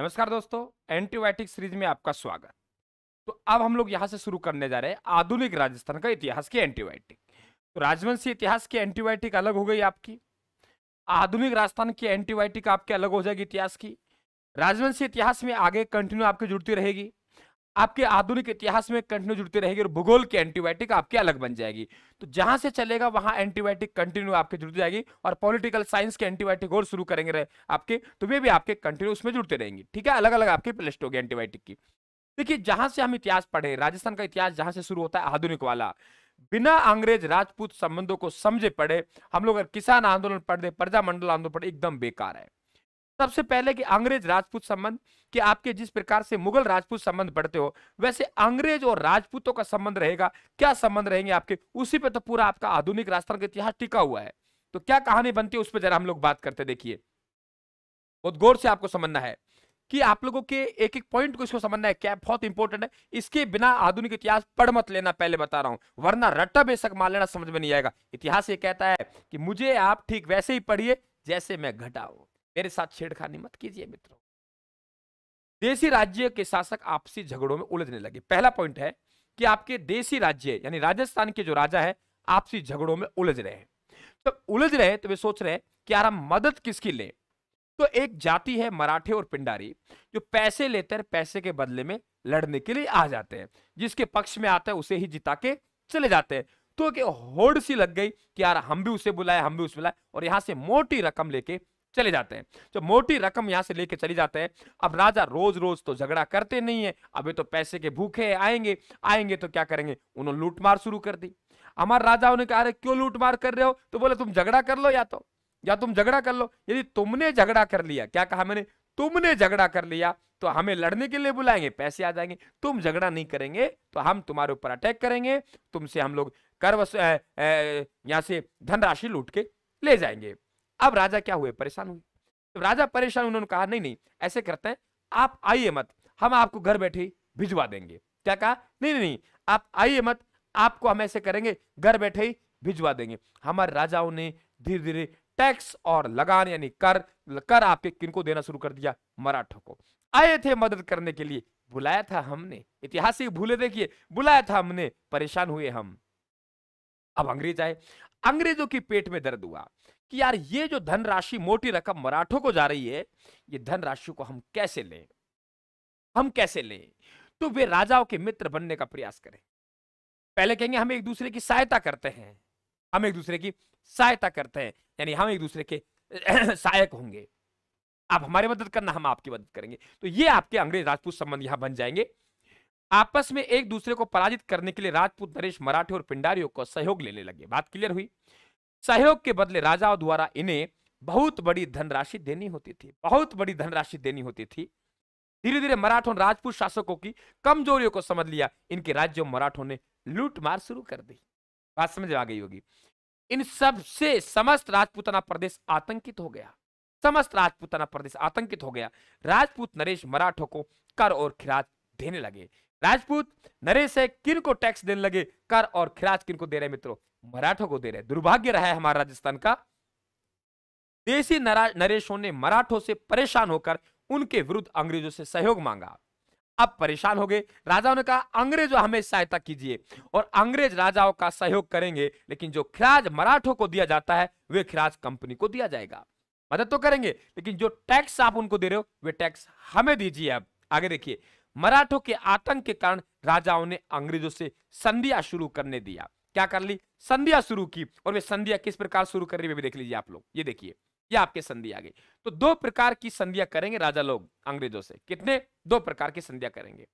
नमस्कार दोस्तों antibiotic series में आपका स्वागत तो अब हम लोग यहाँ से शुरू करने जा रहे हैं आधुनिक राजस्थान का इतिहास की एंटीबायोटिक तो राजवंशी इतिहास की एंटीबायोटिक अलग हो गई आपकी आधुनिक राजस्थान की एंटीबायोटिक आपके अलग हो जाएगी इतिहास की राजवंशी इतिहास में आगे कंटिन्यू आपकी जुड़ती रहेगी आपके आधुनिक इतिहास में कंटिन्यू जुड़ती रहेगी और भूगोल की एंटीबायोटिक आपकी अलग बन जाएगी तो जहां से चलेगा वहां एंटीबायोटिक कंटिन्यू आपके जुड़ती जाएगी और पॉलिटिकल साइंस के एंटीबायोटिक और शुरू करेंगे आपके तो वे भी आपके कंटिन्यू उसमें जुड़ते रहेंगे ठीक है अलग अलग आपकी प्लेस्ट होगी एंटीबायोटिक की देखिए जहां से हम इतिहास पढ़े राजस्थान का इतिहास जहां से शुरू होता है आधुनिक वाला बिना अंग्रेज राजपूत संबंधों को समझे पढ़े हम लोग अगर किसान आंदोलन पढ़ दे प्रजामंडल आंदोलन पढ़े एकदम बेकार है सबसे पहले कि अंग्रेज राजपूत संबंध कि आपके जिस प्रकार से मुगल राजपूत संबंध बढ़ते हो वैसे अंग्रेज और राजपूतों का संबंध रहेगा क्या संबंध रहेंगे आपके उसी पे तो पूरा आपका आधुनिक राजस्थान का इतिहास टिका हुआ है तो क्या कहानी बनती है उस पर जरा हम लोग बात करते देखिए बहुत गौर से आपको समझना है कि आप लोगों के एक एक पॉइंट को इसको समझना है क्या बहुत इंपॉर्टेंट है इसके बिना आधुनिक इतिहास पढ़ मत लेना पहले बता रहा हूं वरना रट्टा बेसक मान लेना समझ में नहीं आएगा इतिहास ये कहता है कि मुझे आप ठीक वैसे ही पढ़िए जैसे मैं घटा मेरे साथ छेड़खानी मत कीजिए मित्रों देसी राज्य के शासक आपसी झगड़ों में उलझने लगे पहला पॉइंट है कि आपके देसी राज्य यानी राजस्थान के जो राजा है आपसी झगड़ों में उलझ रहे हैं तो उलझ रहे तो वे सोच रहे कि यार हम मदद किसकी लें तो एक जाति है मराठे और पिंडारी जो पैसे लेते हैं पैसे के बदले में लड़ने के लिए आ जाते हैं जिसके पक्ष में आता है उसे ही जिता के चले जाते हैं तो होड़ सी लग गई कि यार हम भी उसे बुलाए हम भी उसे बुलाए और यहां से मोटी रकम लेके चले जाते हैं जो मोटी रकम यहाँ से लेके चले जाते हैं अब राजा रोज रोज तो झगड़ा करते नहीं है अभी तो पैसे के भूखे आएंगे आएंगे तो क्या करेंगे उन्होंने लूटमार शुरू कर दी हमारे राजा उन्हें कहा क्यों लूटमार कर रहे हो तो बोले तुम झगड़ा कर लो या तो या तुम झगड़ा कर लो यदि तुमने झगड़ा कर लिया क्या कहा मैंने तुमने झगड़ा कर लिया तो हमें लड़ने के लिए बुलाएंगे पैसे आ जाएंगे तुम झगड़ा नहीं करेंगे तो हम तुम्हारे ऊपर अटैक करेंगे तुमसे हम लोग कर यहां से धनराशि लूट के ले जाएंगे अब राजा क्या हुए परेशान हुए तो राजा परेशान उन्होंने कहा नहीं नहीं ऐसे करते हैं आप आइए मत हम आपको घर बैठे भिजवा देंगे क्या कहा नहीं नहीं आप आइए मत आपको हम ऐसे करेंगे घर बैठे ही भिजवा देंगे हमारे राजाओं ने धीरे धीरे टैक्स और लगान यानी कर कर आपके किनको देना शुरू कर दिया मराठों को आए थे मदद करने के लिए बुलाया था हमने ऐतिहासिक भूले देखिए बुलाया था हमने परेशान हुए हम अब अंग्रेज आए अंग्रेजों की पेट में दर्द हुआ कि यार ये जो धनराशि मोटी रकम मराठों को जा रही है ये धनराशि को हम कैसे लें हम कैसे लें तो वे राजाओं के मित्र बनने का प्रयास करें पहले कहेंगे हम एक दूसरे की सहायता करते हैं हम एक दूसरे की सहायता करते हैं यानी हम एक दूसरे के सहायक होंगे आप हमारी मदद करना हम आपकी मदद करेंगे तो ये आपके अंग्रेज राजपूत संबंध यहां बन जाएंगे आपस में एक दूसरे को पराजित करने के लिए राजपूत नरेश मराठे और पिंडारियों को सहयोग लेने लगे बात क्लियर हुई सहयोग के बदले राजाओं द्वारा इन्हें बहुत बड़ी धनराशि देनी होती थी बहुत बड़ी धनराशि देनी होती थी धीरे धीरे मराठों राजपूत शासकों की कमजोरियों को समझ लिया इनके राज्यों मराठों ने लूट मार शुरू कर दी बात समझ आ गई होगी इन सबसे समस्त राजपूताना प्रदेश आतंकित हो गया समस्त राजपूताना प्रदेश आतंकित हो गया राजपूत नरेश मराठों को कर और खिराज देने लगे राजपूत नरेश है किन को टैक्स देने लगे कर और खिराज किन को दे रहे मित्रों मराठों को दे रहे दुर्भाग्य रहा है हमारा राजस्थान का देशी नरेशों ने मराठों से परेशान होकर उनके विरुद्ध अंग्रेजों से सहयोग मांगा अब परेशान हो गए राजाओं ने कहा अंग्रेजों हमें सहायता कीजिए और अंग्रेज राजाओं का सहयोग करेंगे लेकिन जो खिराज मराठों को दिया जाता है वे खिराज कंपनी को दिया जाएगा मदद तो करेंगे लेकिन जो टैक्स आप उनको दे रहे हो वे टैक्स हमें दीजिए अब आगे देखिए मराठों के आतंक के कारण राजाओं ने अंग्रेजों से संधिया शुरू करने दिया क्या कर ली संधिया शुरू की और वे संधिया किस प्रकार शुरू कर रही है देख लीजिए आप लोग ये देखिए ये आपके संधि आ गई तो दो प्रकार की संधिया करेंगे राजा लोग अंग्रेजों से कितने दो प्रकार की संधिया करेंगे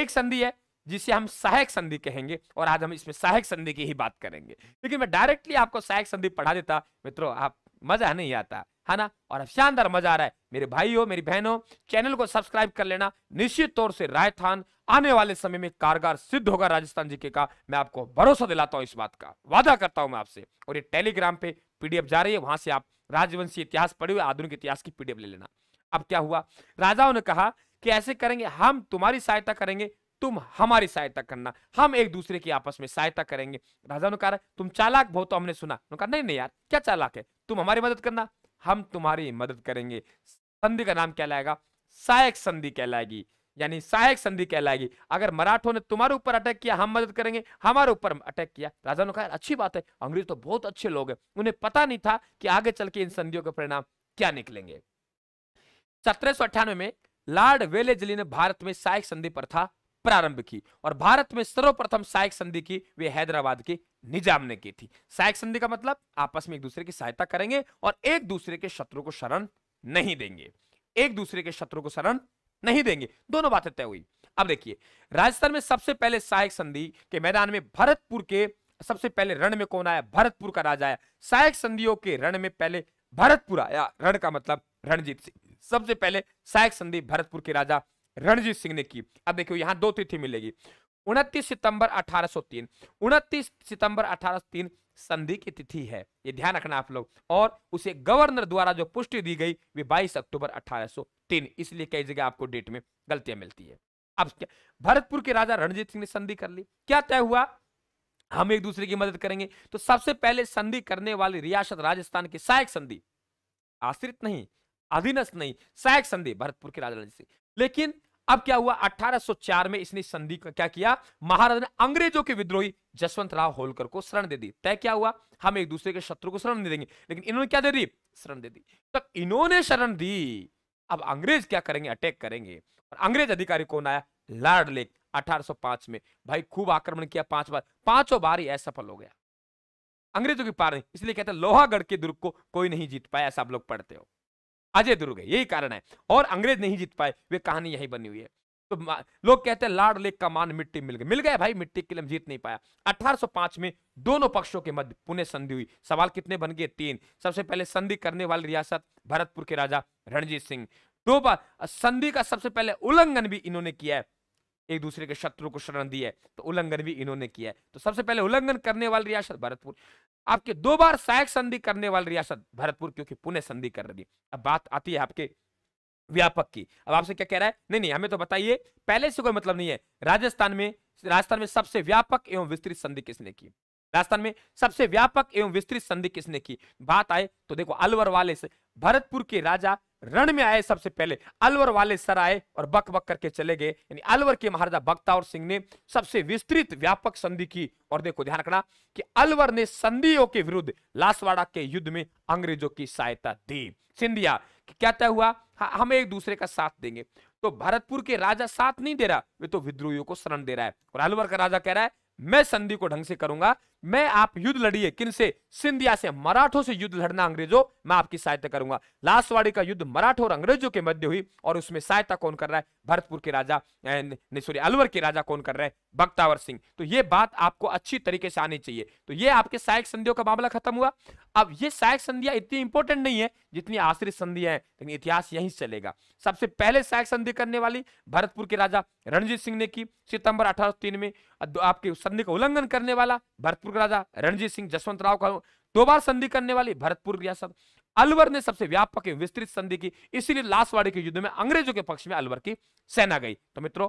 एक संधि है जिसे हम सहायक संधि कहेंगे और आज हम इसमें सहायक संधि की ही बात करेंगे लेकिन मैं डायरेक्टली आपको सहायक संधि पढ़ा देता मित्रों आप मजा नहीं आता है ना और अब शानदार मजा आ रहा है मेरे भाइयों मेरी बहनों चैनल को सब्सक्राइब कर लेना निश्चित तौर से राजस्थान आने वाले समय में कारगर सिद्ध होगा राजस्थान जी के का मैं आपको भरोसा दिलाता हूं इस बात का वादा करता हूं मैं आपसे और ये टेलीग्राम पे पीडीएफ जा रही है वहां से आप राजवंशी इतिहास पढ़े हुए आधुनिक इतिहास की पीडीएफ ले लेना अब क्या हुआ राजाओं ने कहा कि ऐसे करेंगे हम तुम्हारी सहायता करेंगे तुम हमारी सहायता करना हम एक दूसरे की आपस में सहायता करेंगे राजा ने कहा तुम चालाक बहुत तो हमने सुना कहा नहीं नहीं यार क्या चालाक है तुम हमारी मदद करना हम तुम्हारी मदद करेंगे संधि का नाम क्या लाएगा सहायक संधि कहलाएगी यानी सहायक संधि कहलाएगी अगर मराठों ने तुम्हारे ऊपर अटैक किया हम मदद करेंगे हमारे ऊपर अटैक किया राजा ने कहा अच्छी बात है अंग्रेज तो बहुत अच्छे लोग हैं उन्हें पता नहीं था कि आगे चल के इन संधियों के परिणाम क्या निकलेंगे सत्रह में लॉर्ड वेलेजली ने भारत में सहायक संधि प्रथा प्रारंभ की और भारत में सर्वप्रथम सहायक संधि की वे हैदराबाद के निजाम ने की थी सहायक संधि का मतलब आपस में एक दूसरे की सहायता करेंगे और एक दूसरे के शत्रु को शरण नहीं देंगे एक दूसरे के शत्रु को शरण नहीं देंगे दोनों बातें तय हुई अब देखिए राजस्थान में सबसे पहले सहायक संधि के मैदान में भरतपुर के सबसे पहले रण में कौन आया भरतपुर का राजा आया सहायक संधियों के रण में पहले भरतपुर आया रण का मतलब रणजीत सिंह सबसे पहले सहायक संधि भरतपुर के राजा रणजीत सिंह ने की अब देखियो यहाँ दो तिथि मिलेगी उनतीस सितंबर 1803 उनतीस सितंबर 1803 संधि की तिथि है ये ध्यान रखना आप लोग और उसे गवर्नर द्वारा जो पुष्टि दी गई वे 22 अक्टूबर 1803 इसलिए कई जगह आपको डेट में गलतियां मिलती है अब भरतपुर के राजा रणजीत सिंह ने संधि कर ली क्या तय हुआ हम एक दूसरे की मदद करेंगे तो सबसे पहले संधि करने वाली रियासत राजस्थान की सहायक संधि आश्रित नहीं अधीनस्थ नहीं सहायक संधि भरतपुर के राजा रणजीत सिंह लेकिन अब क्या हुआ 1804 में इसने संधि का क्या किया महाराजा ने अंग्रेजों के विद्रोही जसवंत राव होलकर को शरण दे दी तय क्या हुआ हम एक दूसरे के शत्रु को शरण दे देंगे लेकिन इन्होंने क्या दे दी शरण दे दी तो इन्होंने शरण दी अब अंग्रेज क्या करेंगे अटैक करेंगे और अंग्रेज अधिकारी कौन आया लॉर्ड लेक अठारह में भाई खूब आक्रमण किया पांच बार पांचों बार ही असफल हो गया अंग्रेजों की पार नहीं इसलिए कहते लोहागढ़ के दुर्ग को कोई नहीं जीत पाया ऐसा आप लोग पढ़ते हो अजय दुर्ग है यही कारण है और अंग्रेज नहीं जीत पाए वे कहानी यही बनी हुई है तो लोग कहते हैं लाड लेक का मान मिट्टी मिल गया मिल गया भाई मिट्टी के लिए जीत नहीं पाया 1805 में दोनों पक्षों के मध्य पुणे संधि हुई सवाल कितने बन गए तीन सबसे पहले संधि करने वाली रियासत भरतपुर के राजा रणजीत सिंह दो बार संधि का सबसे पहले उल्लंघन भी इन्होंने किया है एक दूसरे के शत्रु को शरण दी है तो उल्लंघन भी इन्होंने किया है तो सबसे पहले उल्लंघन करने वाली रियासत भरतपुर आपके दो बार सहायक संधि करने वाली रियासत भरतपुर क्योंकि पुणे संधि कर रही है अब बात आती है आपके व्यापक की अब आपसे क्या कह रहा है नहीं नहीं हमें तो बताइए पहले से कोई मतलब नहीं है राजस्थान में राजस्थान में सबसे व्यापक एवं विस्तृत संधि किसने की राजस्थान में सबसे व्यापक एवं विस्तृत संधि किसने की बात आए तो देखो अलवर वाले से भरतपुर के राजा रण में आए सबसे पहले अलवर वाले सर आए और बक बक करके चले गए यानी अलवर के महाराजा बक्तावर सिंह ने सबसे विस्तृत व्यापक संधि की और देखो ध्यान रखना कि अलवर ने संधियों के विरुद्ध लासवाड़ा के युद्ध में अंग्रेजों की सहायता दी सिंधिया क्या तय हुआ हाँ, हम एक दूसरे का साथ देंगे तो भरतपुर के राजा साथ नहीं दे रहा वे तो विद्रोहियों को शरण दे रहा है और अलवर का राजा कह रहा है मैं संधि को ढंग से करूंगा मैं आप युद्ध लड़िए किन से सिंधिया से मराठों से युद्ध लड़ना अंग्रेजों मैं आपकी सहायता करूंगा लासवाड़ी का युद्ध मराठों और अंग्रेजों के मध्य हुई और उसमें सहायता कौन कर रहा है भरतपुर के राजा सॉरी अलवर के राजा कौन कर रहे हैं बक्तावर सिंह तो ये बात आपको अच्छी तरीके से आनी चाहिए तो ये आपके सहायक संधियों का मामला खत्म हुआ अब ये सहायक संधियां इतनी इंपॉर्टेंट नहीं है जितनी आश्रित संधियां हैं लेकिन इतिहास यहीं चलेगा सबसे पहले सहायक संधि करने वाली भरतपुर के राजा रणजीत सिंह ने की सितंबर अठारह में आपके संधि का उल्लंघन करने वाला भरतपुर का राजा रणजीत सिंह जसवंत राव का दो बार संधि करने वाली भरतपुर रियासत अलवर ने सबसे व्यापक विस्तृत संधि की इसीलिए लासवाड़ी के युद्ध में अंग्रेजों के पक्ष में अलवर की सेना गई तो मित्रों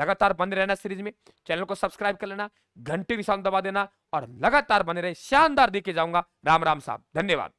लगातार बने रहना सीरीज में चैनल को सब्सक्राइब कर लेना घंटे निशान दबा देना और लगातार बने रहे शानदार देखे जाऊंगा राम राम साहब धन्यवाद